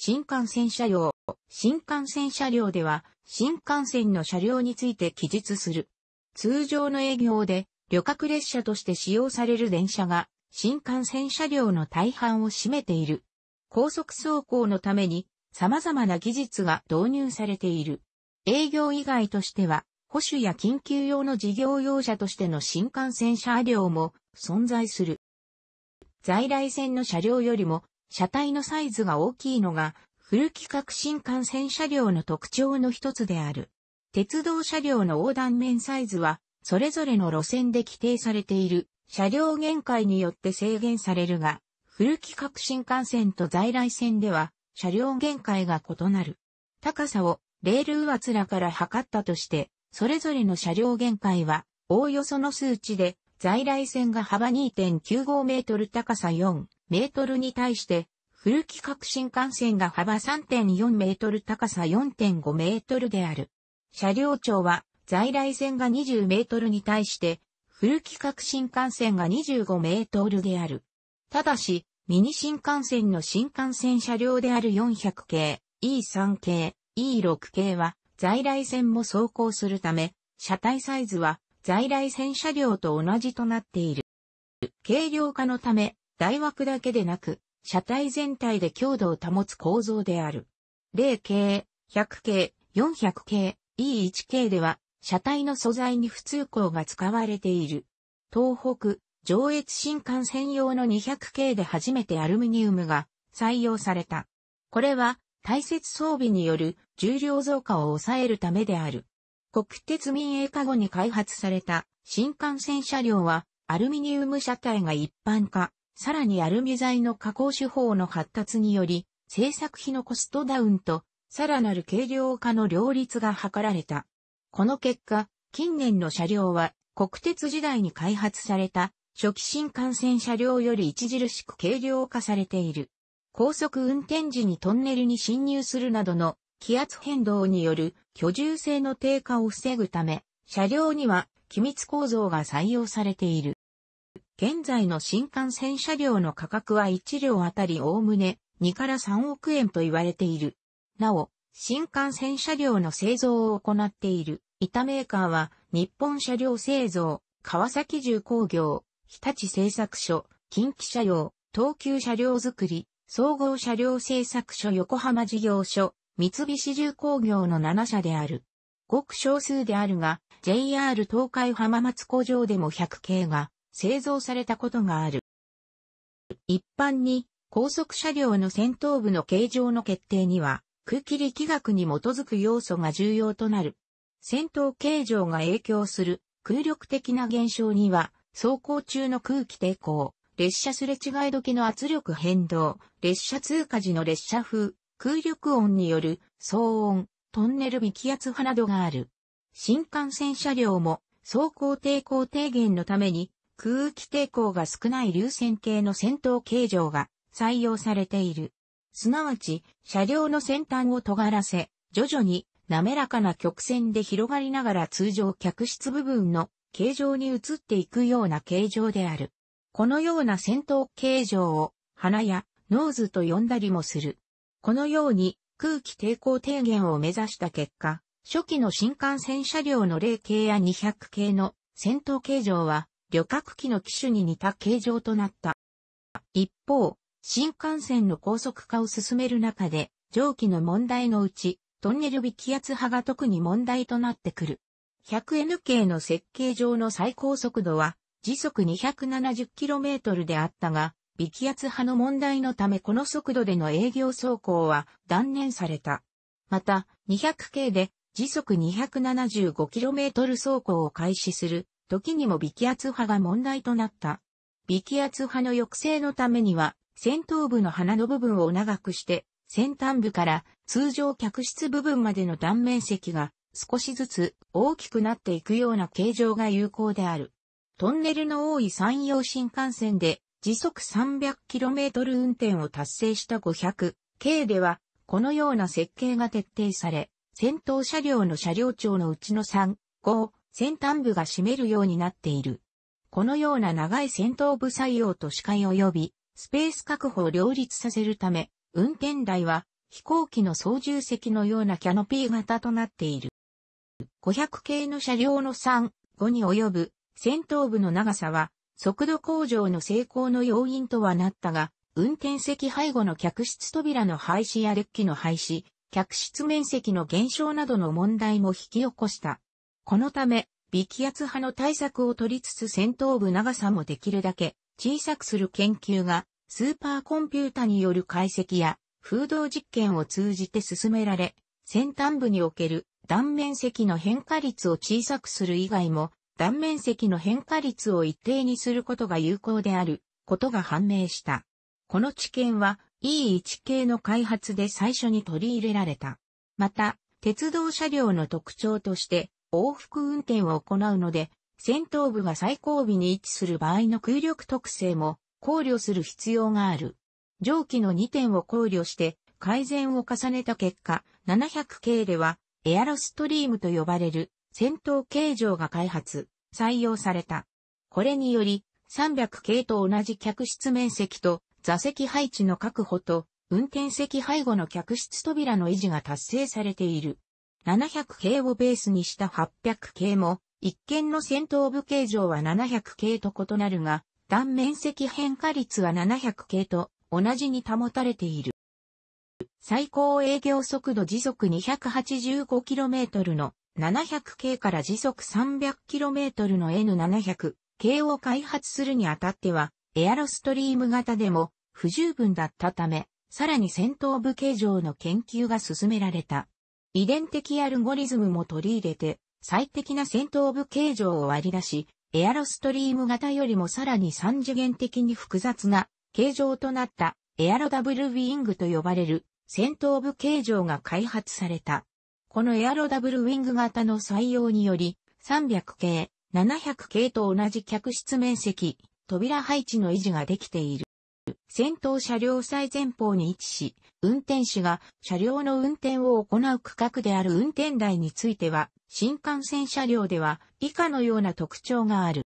新幹線車両。新幹線車両では、新幹線の車両について記述する。通常の営業で、旅客列車として使用される電車が、新幹線車両の大半を占めている。高速走行のために、様々な技術が導入されている。営業以外としては、保守や緊急用の事業用車としての新幹線車両も存在する。在来線の車両よりも車体のサイズが大きいのが、古ル規格新幹線車両の特徴の一つである。鉄道車両の横断面サイズは、それぞれの路線で規定されている車両限界によって制限されるが、古ル規格新幹線と在来線では車両限界が異なる。高さをレール上らから測ったとして、それぞれの車両限界は、おおよその数値で、在来線が幅2.95メートル高さ4、メートルに対して、古規格新幹線が幅3.4メートル高さ4.5メートルである。車両長は在来線が20メートルに対して、古規格新幹線が25メートルである。ただし、ミニ新幹線の新幹線車両である400系、E3 系、E6 系は在来線も走行するため、車体サイズは在来線車両と同じとなっている。軽量化のため、台枠だけでなく、車体全体で強度を保つ構造である。0系、100系、400系、E1 系では、車体の素材に普通鋼が使われている。東北、上越新幹線用の200系で初めてアルミニウムが採用された。これは、大切装備による重量増加を抑えるためである。国鉄民営化後に開発された新幹線車両はアルミニウム車体が一般化、さらにアルミ材の加工手法の発達により、製作費のコストダウンと、さらなる軽量化の両立が図られた。この結果、近年の車両は国鉄時代に開発された初期新幹線車両より著しく軽量化されている。高速運転時にトンネルに侵入するなどの気圧変動による居住性の低下を防ぐため、車両には機密構造が採用されている。現在の新幹線車両の価格は1両あたりおおむね2から3億円と言われている。なお、新幹線車両の製造を行っている、板メーカーは、日本車両製造、川崎重工業、日立製作所、近畿車両、東急車両づくり、総合車両製作所横浜事業所、三菱重工業の7社である。ごく少数であるが、JR 東海浜松工場でも100系が製造されたことがある。一般に、高速車両の先頭部の形状の決定には、空気力学に基づく要素が重要となる。先頭形状が影響する空力的な現象には、走行中の空気抵抗、列車すれ違い時の圧力変動、列車通過時の列車風、空力音による騒音、トンネル微気圧波などがある。新幹線車両も走行抵抗低減のために空気抵抗が少ない流線形の戦闘形状が採用されている。すなわち、車両の先端を尖らせ、徐々に滑らかな曲線で広がりながら通常客室部分の形状に移っていくような形状である。このような戦闘形状を鼻やノーズと呼んだりもする。このように空気抵抗低減を目指した結果、初期の新幹線車両の0系や200系の戦闘形状は旅客機の機種に似た形状となった。一方、新幹線の高速化を進める中で、蒸気の問題のうち、トンネル微気圧波が特に問題となってくる。100N k の設計上の最高速度は、時速 270km であったが、微気圧波の問題のためこの速度での営業走行は断念された。また、200系で時速 275km 走行を開始する時にも微気圧波が問題となった。微気圧波の抑制のためには、先頭部の鼻の部分を長くして、先端部から通常客室部分までの断面積が少しずつ大きくなっていくような形状が有効である。トンネルの多い山陽新幹線で時速 300km 運転を達成した500 K ではこのような設計が徹底され、先頭車両の車両長のうちの3、5、先端部が占めるようになっている。このような長い先頭部採用と視界及び、スペース確保を両立させるため、運転台は飛行機の操縦席のようなキャノピー型となっている。500系の車両の3、5に及ぶ先頭部の長さは、速度向上の成功の要因とはなったが、運転席背後の客室扉の廃止やデッキの廃止、客室面積の減少などの問題も引き起こした。このため、微気圧波の対策を取りつつ戦闘部長さもできるだけ小さくする研究がスーパーコンピュータによる解析や風洞実験を通じて進められ、先端部における断面積の変化率を小さくする以外も断面積の変化率を一定にすることが有効であることが判明した。この知見は E1 系の開発で最初に取り入れられた。また、鉄道車両の特徴として、往復運転を行うので、先頭部が最後尾に位置する場合の空力特性も考慮する必要がある。上記の2点を考慮して改善を重ねた結果、700系ではエアロストリームと呼ばれる先頭形状が開発、採用された。これにより、300系と同じ客室面積と座席配置の確保と運転席背後の客室扉の維持が達成されている。700系をベースにした800系も、一見の戦闘部形状は700系と異なるが、断面積変化率は700系と同じに保たれている。最高営業速度時速 285km の700系から時速 300km の N700 系を開発するにあたっては、エアロストリーム型でも不十分だったため、さらに戦闘部形状の研究が進められた。遺伝的アルゴリズムも取り入れて、最適な戦闘部形状を割り出し、エアロストリーム型よりもさらに三次元的に複雑な形状となったエアロダブルウィングと呼ばれる戦闘部形状が開発された。このエアロダブルウィング型の採用により、300系、700系と同じ客室面積、扉配置の維持ができている。先頭車両最前方に位置し、運転手が車両の運転を行う区画である運転台については、新幹線車両では以下のような特徴がある。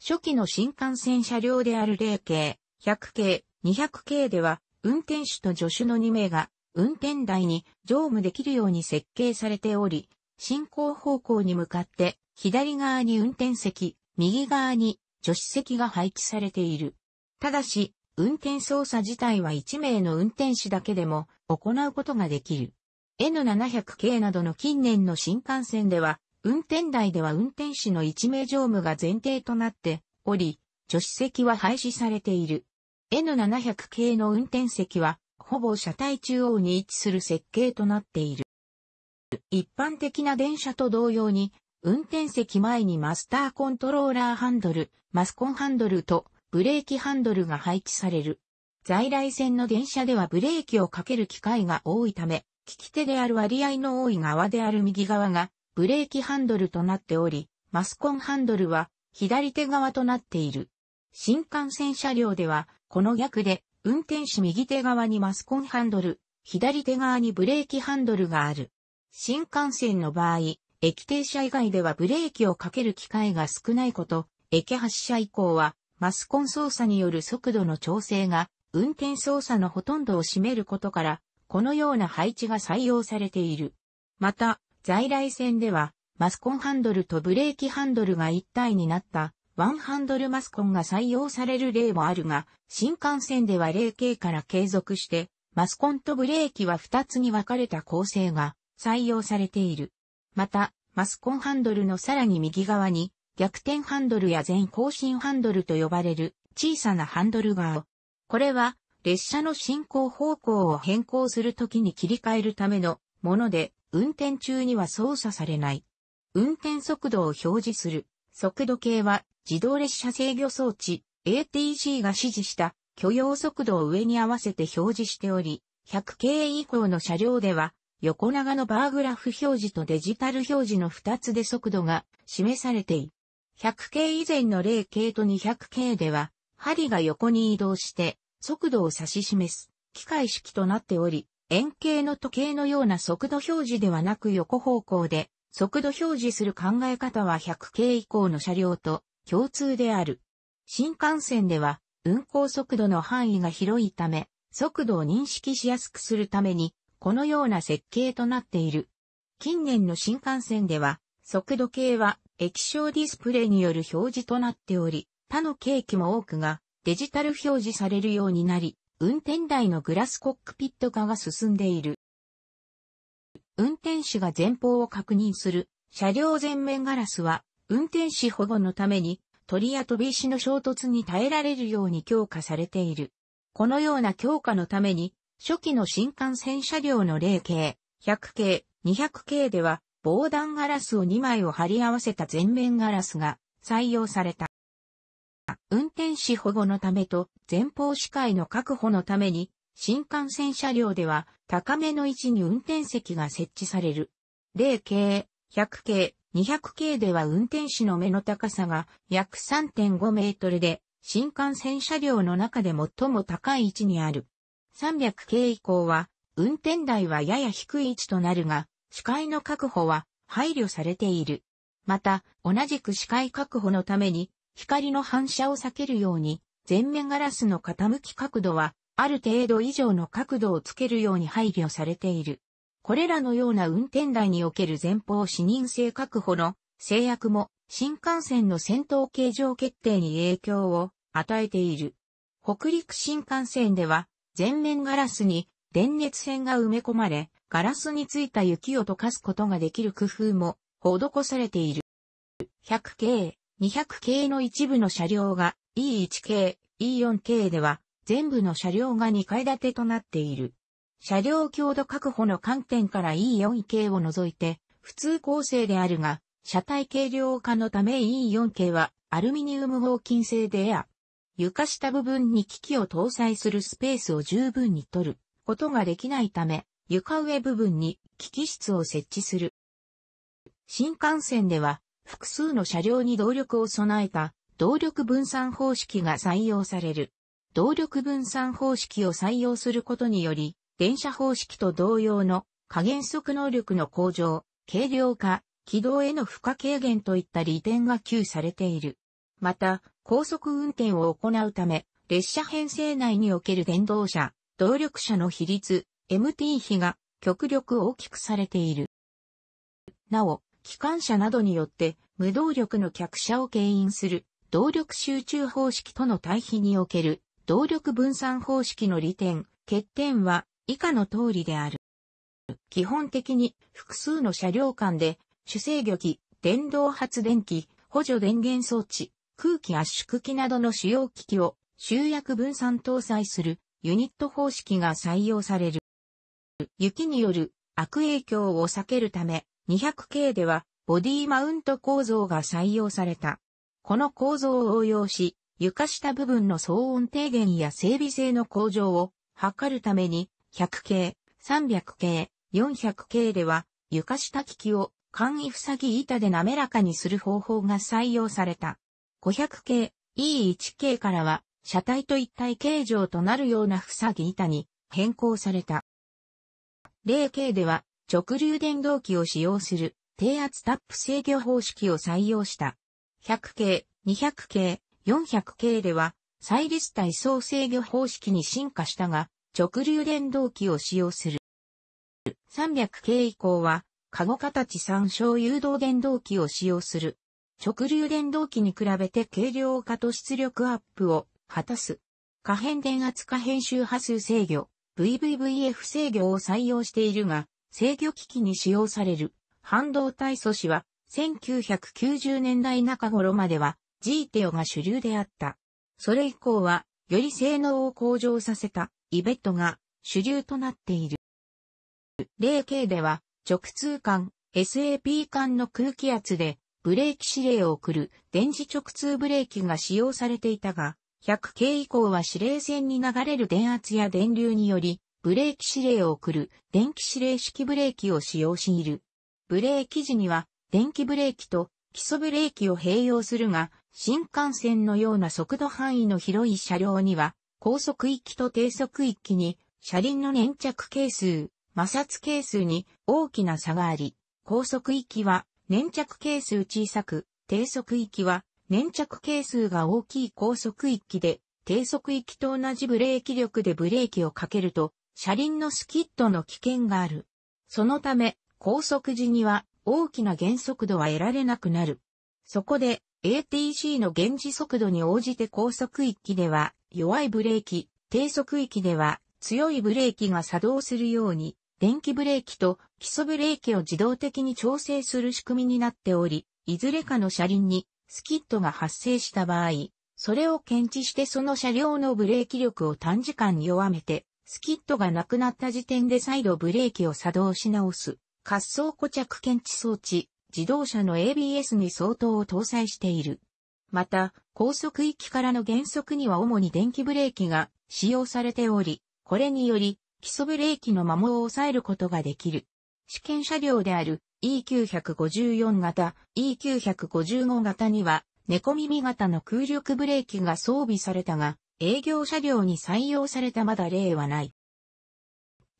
初期の新幹線車両である0系、100系、200系では、運転手と助手の2名が運転台に乗務できるように設計されており、進行方向に向かって左側に運転席、右側に助手席が配置されている。ただし、運転操作自体は1名の運転士だけでも行うことができる。N700 系などの近年の新幹線では、運転台では運転士の1名乗務が前提となっており、助手席は廃止されている。N700 系の運転席は、ほぼ車体中央に位置する設計となっている。一般的な電車と同様に、運転席前にマスターコントローラーハンドル、マスコンハンドルとブレーキハンドルが配置される。在来線の電車ではブレーキをかける機会が多いため、利き手である割合の多い側である右側がブレーキハンドルとなっており、マスコンハンドルは左手側となっている。新幹線車両では、この逆で、運転士右手側にマスコンハンドル、左手側にブレーキハンドルがある。新幹線の場合、駅停車以外ではブレーキをかける機会が少ないこと、駅発車以降はマスコン操作による速度の調整が運転操作のほとんどを占めることから、このような配置が採用されている。また、在来線では、マスコンハンドルとブレーキハンドルが一体になったワンハンドルマスコンが採用される例もあるが、新幹線では0 K から継続して、マスコンとブレーキは2つに分かれた構成が採用されている。また、マスコンハンドルのさらに右側に、逆転ハンドルや全更新ハンドルと呼ばれる小さなハンドル側。これは列車の進行方向を変更するときに切り替えるためのもので、運転中には操作されない。運転速度を表示する速度計は自動列車制御装置 ATC が指示した許容速度を上に合わせて表示しており、100系以降の車両では横長のバーグラフ表示とデジタル表示の2つで速度が示されてい100系以前の0系と200系では、針が横に移動して、速度を指し示す、機械式となっており、円形の時計のような速度表示ではなく横方向で、速度表示する考え方は100系以降の車両と共通である。新幹線では、運行速度の範囲が広いため、速度を認識しやすくするために、このような設計となっている。近年の新幹線では、速度計は液晶ディスプレイによる表示となっており、他のケーキも多くがデジタル表示されるようになり、運転台のグラスコックピット化が進んでいる。運転士が前方を確認する車両前面ガラスは運転士保護のために鳥や飛び石の衝突に耐えられるように強化されている。このような強化のために初期の新幹線車両の0系、100系、200系では防弾ガラスを2枚を貼り合わせた全面ガラスが採用された。運転士保護のためと前方視界の確保のために新幹線車両では高めの位置に運転席が設置される。0系、100系、200系では運転士の目の高さが約3.5メートルで新幹線車両の中で最も高い位置にある。300系以降は運転台はやや低い位置となるが視界の確保は配慮されている。また、同じく視界確保のために、光の反射を避けるように、前面ガラスの傾き角度は、ある程度以上の角度をつけるように配慮されている。これらのような運転台における前方視認性確保の制約も新幹線の先頭形状決定に影響を与えている。北陸新幹線では前面ガラスに電熱線が埋め込まれ、ガラスについた雪を溶かすことができる工夫も施されている。100系、200系の一部の車両が E1 系、E4 系では全部の車両が2階建てとなっている。車両強度確保の観点から E4 系を除いて普通構成であるが、車体軽量化のため E4 系はアルミニウム合金製でエア。床下部分に機器を搭載するスペースを十分に取ることができないため、床上部分に機器室を設置する。新幹線では複数の車両に動力を備えた動力分散方式が採用される。動力分散方式を採用することにより、電車方式と同様の加減速能力の向上、軽量化、軌道への負荷軽減といった利点が給されている。また、高速運転を行うため、列車編成内における電動車、動力車の比率、MT 比が極力大きくされている。なお、機関車などによって無動力の客車を牽引する動力集中方式との対比における動力分散方式の利点、欠点は以下の通りである。基本的に複数の車両間で主制御機、電動発電機、補助電源装置、空気圧縮機などの主要機器を集約分散搭載するユニット方式が採用される。雪による悪影響を避けるため、200系ではボディマウント構造が採用された。この構造を応用し、床下部分の騒音低減や整備性の向上を図るために、100系、300系、400系では床下機器を簡易塞ぎ板で滑らかにする方法が採用された。500系、E1 系からは車体と一体形状となるような塞ぎ板に変更された。例形では直流電動機を使用する低圧タップ制御方式を採用した。100系、200系、400系では再立体総制御方式に進化したが直流電動機を使用する。300系以降はカゴ形参照誘導電動機を使用する。直流電動機に比べて軽量化と出力アップを果たす。可変電圧可変周波数制御、VVVF 制御を採用しているが、制御機器に使用される半導体素子は1990年代中頃までは g テオが主流であった。それ以降は、より性能を向上させたイベットが主流となっている。例形では、直通管、SAP 管の空気圧でブレーキ指令を送る電磁直通ブレーキが使用されていたが、100系以降は指令線に流れる電圧や電流により、ブレーキ指令を送る電気指令式ブレーキを使用している。ブレーキ時には電気ブレーキと基礎ブレーキを併用するが、新幹線のような速度範囲の広い車両には、高速域と低速域に車輪の粘着係数、摩擦係数に大きな差があり、高速域は粘着係数小さく、低速域は粘着係数が大きい高速域で、低速域と同じブレーキ力でブレーキをかけると、車輪のスキッドの危険がある。そのため、高速時には大きな減速度は得られなくなる。そこで、ATC の減時速度に応じて高速域では弱いブレーキ、低速域では強いブレーキが作動するように、電気ブレーキと基礎ブレーキを自動的に調整する仕組みになっており、いずれかの車輪にスキットが発生した場合、それを検知してその車両のブレーキ力を短時間弱めて、スキットがなくなった時点で再度ブレーキを作動し直す、滑走固着検知装置、自動車の ABS に相当を搭載している。また、高速域からの減速には主に電気ブレーキが使用されており、これにより基礎ブレーキの摩耗を抑えることができる。試験車両である E954 型、E955 型には、猫耳型の空力ブレーキが装備されたが、営業車両に採用されたまだ例はない。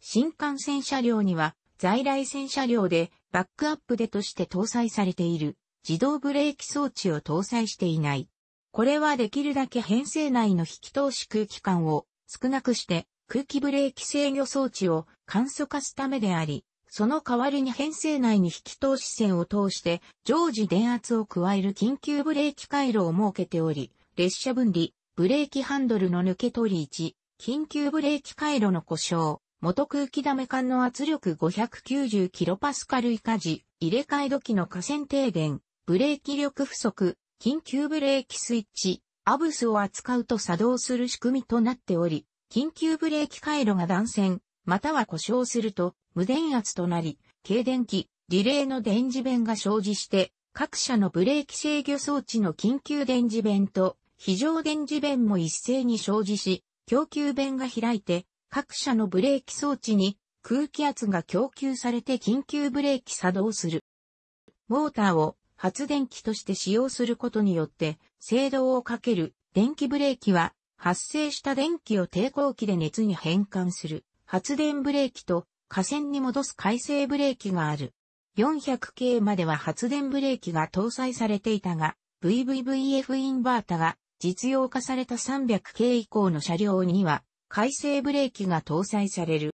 新幹線車両には、在来線車両でバックアップでとして搭載されている自動ブレーキ装置を搭載していない。これはできるだけ編成内の引き通し空気感を少なくして空気ブレーキ制御装置を簡素化すためであり、その代わりに編成内に引き通し線を通して常時電圧を加える緊急ブレーキ回路を設けており、列車分離、ブレーキハンドルの抜け取り位置、緊急ブレーキ回路の故障、元空気ダメ管の圧力 590kPa 以下時、入れ替え時の河線停電、ブレーキ力不足、緊急ブレーキスイッチ、アブスを扱うと作動する仕組みとなっており、緊急ブレーキ回路が断線、または故障すると無電圧となり、軽電気、リレーの電磁弁が生じして、各社のブレーキ制御装置の緊急電磁弁と非常電磁弁も一斉に生じし、供給弁が開いて、各社のブレーキ装置に空気圧が供給されて緊急ブレーキ作動する。モーターを発電機として使用することによって、制動をかける電気ブレーキは発生した電気を抵抗器で熱に変換する。発電ブレーキと架線に戻す回生ブレーキがある。400系までは発電ブレーキが搭載されていたが、VVVF インバータが実用化された300系以降の車両には、回生ブレーキが搭載される。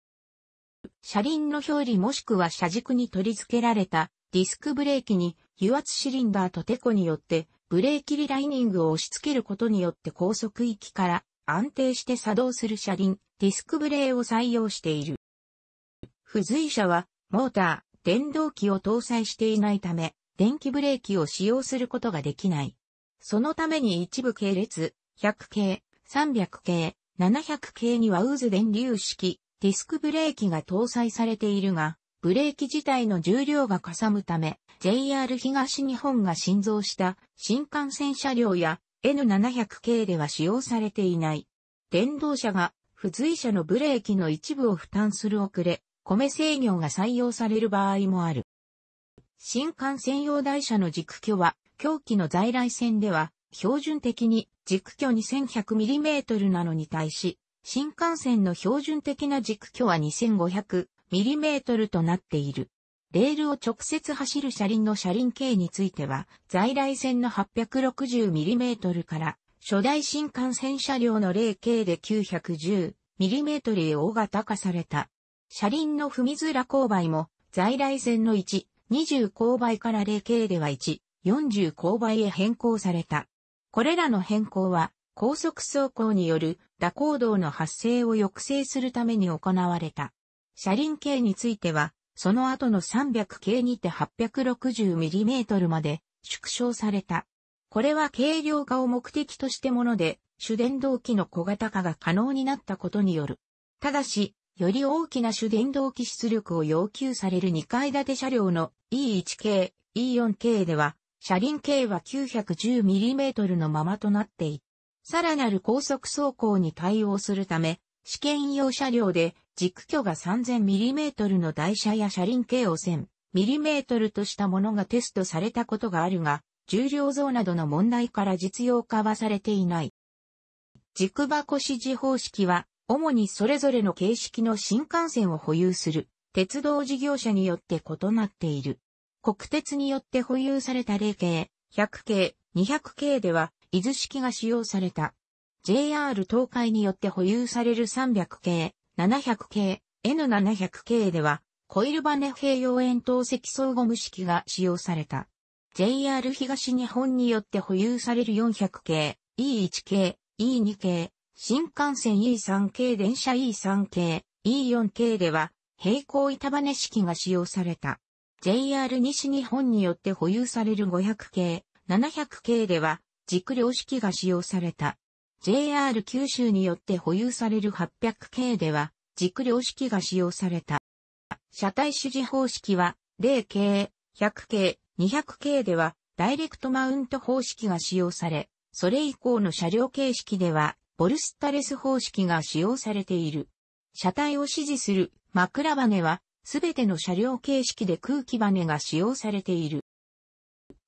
車輪の表裏もしくは車軸に取り付けられたディスクブレーキに油圧シリンダーとテコによってブレーキリライニングを押し付けることによって高速域から安定して作動する車輪、ディスクブレーを採用している。付随車は、モーター、電動機を搭載していないため、電気ブレーキを使用することができない。そのために一部系列、100系、300系、700系には渦電流式、ディスクブレーキが搭載されているが、ブレーキ自体の重量がかさむため、JR 東日本が新造した新幹線車両や N700 系では使用されていない。電動車が付随車のブレーキの一部を負担する遅れ、米制御が採用される場合もある。新幹線用台車の軸距は、狂気の在来線では、標準的に軸距 2100mm なのに対し、新幹線の標準的な軸距は 2500mm となっている。レールを直接走る車輪の車輪径については、在来線の 860mm から初代新幹線車両の0径で 910mm へ大型化された。車輪の踏みづら勾配も、在来線の1、20勾配から0径では1、40勾配へ変更された。これらの変更は、高速走行による蛇行動の発生を抑制するために行われた。車輪径については、その後の300系にて 860mm まで縮小された。これは軽量化を目的としてもので、主電動機の小型化が可能になったことによる。ただし、より大きな主電動機出力を要求される2階建て車両の E1 系、E4 系では、車輪系は 910mm のままとなっていさらなる高速走行に対応するため、試験用車両で軸距が 3000mm の台車や車輪計を 1000mm としたものがテストされたことがあるが、重量増などの問題から実用化はされていない。軸箱指示方式は、主にそれぞれの形式の新幹線を保有する、鉄道事業者によって異なっている。国鉄によって保有された例系、100系、200系では、伊豆式が使用された。JR 東海によって保有される300系、700系、N700 系では、コイルバネ併用円筒積層ゴム式が使用された。JR 東日本によって保有される400系、E1 系、E2 系、新幹線 E3 系電車 E3 系、E4 系では、平行板バネ式が使用された。JR 西日本によって保有される500系、700系では、軸量式が使用された。JR 九州によって保有される 800K では、軸量式が使用された。車体指示方式は、0系、100系、200系では、ダイレクトマウント方式が使用され、それ以降の車両形式では、ボルスタレス方式が使用されている。車体を支持する枕バネは、すべての車両形式で空気バネが使用されている。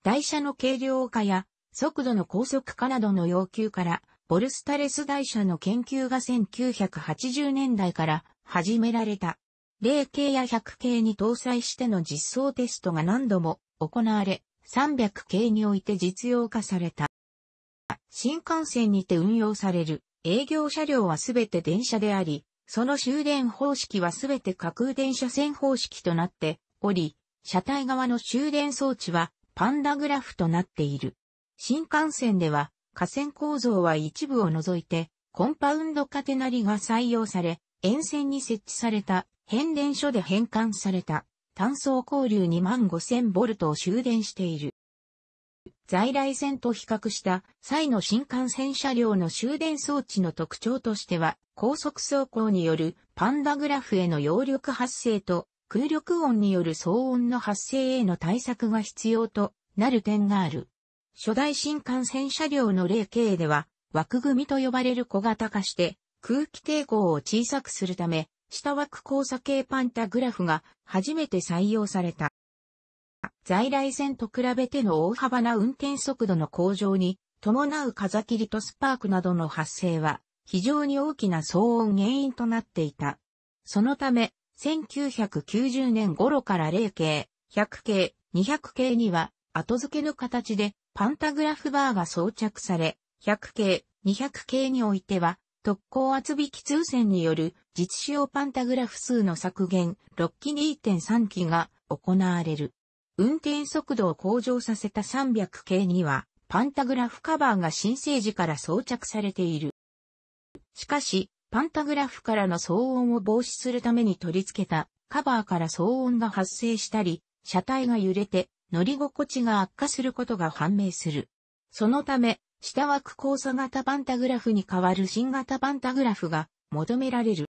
台車の軽量化や速度の高速化などの要求から、ボルスタレス台車の研究が1980年代から始められた。0系や100系に搭載しての実装テストが何度も行われ、300系において実用化された。新幹線にて運用される営業車両はすべて電車であり、その終電方式はすべて架空電車線方式となっており、車体側の終電装置はパンダグラフとなっている。新幹線では河川構造は一部を除いて、コンパウンドカテナリが採用され、沿線に設置された変電所で変換された単素交流2万5000ボルトを終電している。在来線と比較した際の新幹線車両の終電装置の特徴としては、高速走行によるパンダグラフへの揚力発生と空力音による騒音の発生への対策が必要となる点がある。初代新幹線車両の例型では、枠組みと呼ばれる小型化して、空気抵抗を小さくするため、下枠交差系パンタグラフが初めて採用された。在来線と比べての大幅な運転速度の向上に伴う風切りとスパークなどの発生は非常に大きな騒音原因となっていた。そのため1990年頃から0系、100系、200系には後付けの形でパンタグラフバーが装着され、100系、200系においては、特攻圧引き通線による実使用パンタグラフ数の削減6機2.3機が行われる。運転速度を向上させた300系には、パンタグラフカバーが新生時から装着されている。しかし、パンタグラフからの騒音を防止するために取り付けたカバーから騒音が発生したり、車体が揺れて乗り心地が悪化することが判明する。そのため、下枠交差型パンタグラフに代わる新型パンタグラフが求められる。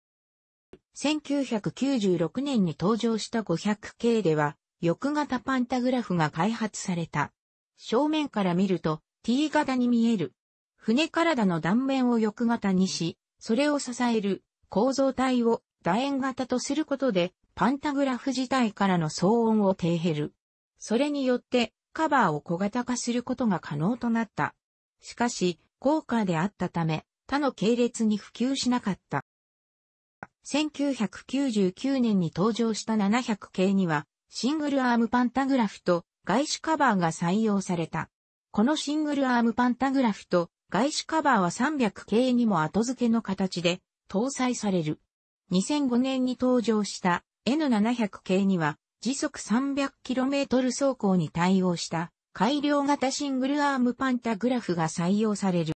1996年に登場した500系では、翼型パンタグラフが開発された。正面から見ると T 型に見える。船体の断面を翼型にし、それを支える構造体を楕円型とすることで、パンタグラフ自体からの騒音を低減る。それによってカバーを小型化することが可能となった。しかし、高価であったため、他の系列に普及しなかった。1999年に登場した700系には、シングルアームパンタグラフと外資カバーが採用された。このシングルアームパンタグラフと外資カバーは300系にも後付けの形で搭載される。2005年に登場した N700 系には時速 300km 走行に対応した改良型シングルアームパンタグラフが採用される。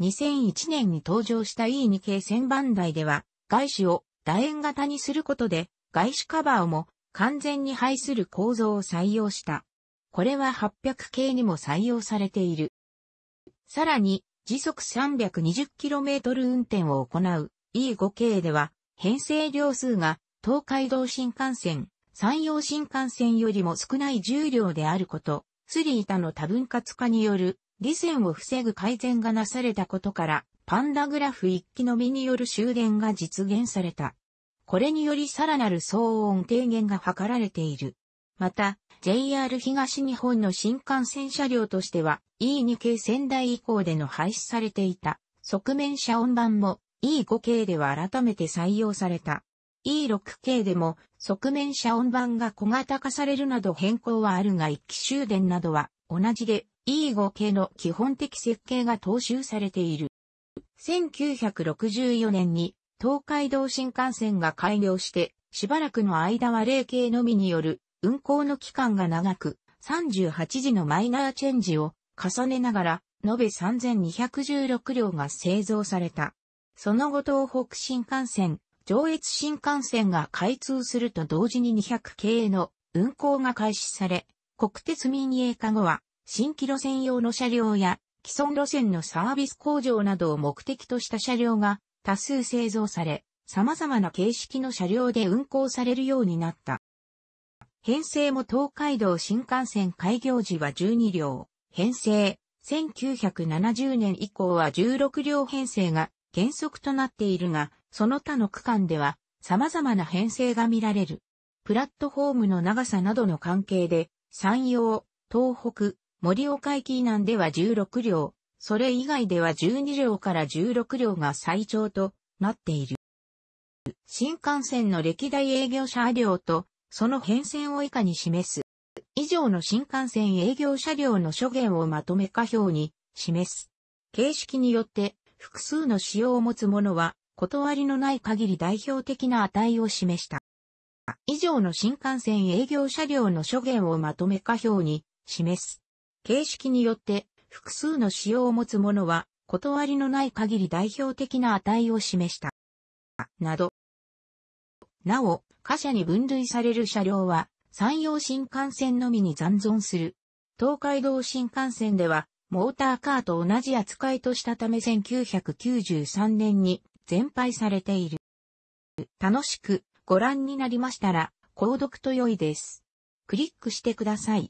2001年に登場した E2 系1000番台では、外資を楕円型にすることで、外資カバーも完全に排する構造を採用した。これは800系にも採用されている。さらに、時速 320km 運転を行う E5 系では、編成量数が東海道新幹線、山陽新幹線よりも少ない重量であること、スリータの多分割化による、利線を防ぐ改善がなされたことから、パンダグラフ一機のみによる終電が実現された。これによりさらなる騒音低減が図られている。また、JR 東日本の新幹線車両としては E2 系仙台以降での廃止されていた側面車音版も E5 系では改めて採用された。E6K でも側面遮音板が小型化されるなど変更はあるが一気終電などは同じで E5 系の基本的設計が踏襲されている。1964年に東海道新幹線が開業してしばらくの間は0系のみによる運行の期間が長く38時のマイナーチェンジを重ねながら延べ3216両が製造された。その後東北新幹線上越新幹線が開通すると同時に200系の運行が開始され、国鉄民営化後は、新規路線用の車両や、既存路線のサービス工場などを目的とした車両が多数製造され、様々な形式の車両で運行されるようになった。編成も東海道新幹線開業時は12両、編成、1970年以降は16両編成が原則となっているが、その他の区間では様々な編成が見られる。プラットフォームの長さなどの関係で、山陽、東北、盛岡駅南では16両、それ以外では12両から16両が最長となっている。新幹線の歴代営業車両と、その変遷を以下に示す。以上の新幹線営業車両の諸言をまとめ下表に示す。形式によって複数の仕様を持つものは断りのない限り代表的な値を示した。以上の新幹線営業車両の諸元をまとめ下表に示す。形式によって複数の仕様を持つものは断りのない限り代表的な値を示した。など。なお、貨車に分類される車両は山陽新幹線のみに残存する。東海道新幹線ではモーターカーと同じ扱いとしたため1993年に全廃されている。楽しくご覧になりましたら、購読と良いです。クリックしてください。